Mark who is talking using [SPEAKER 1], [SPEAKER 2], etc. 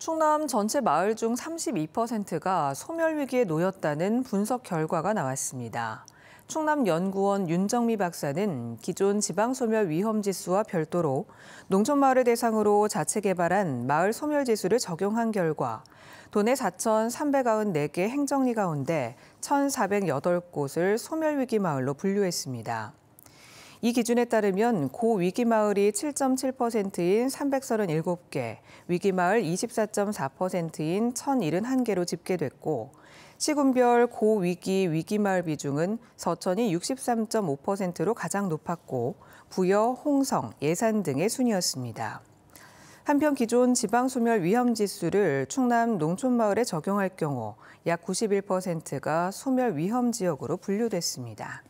[SPEAKER 1] 충남 전체 마을 중 32%가 소멸 위기에 놓였다는 분석 결과가 나왔습니다. 충남연구원 윤정미 박사는 기존 지방소멸 위험지수와 별도로 농촌마을을 대상으로 자체 개발한 마을 소멸지수를 적용한 결과 도내 4,394개 행정리 가운데 1,408곳을 소멸위기 마을로 분류했습니다. 이 기준에 따르면 고위기 마을이 7.7%인 337개, 위기 마을 24.4%인 1,071개로 집계됐고 시군별 고위기 위기 마을 비중은 서천이 63.5%로 가장 높았고 부여, 홍성, 예산 등의 순이었습니다. 한편 기존 지방소멸 위험지수를 충남 농촌마을에 적용할 경우 약 91%가 소멸 위험 지역으로 분류됐습니다.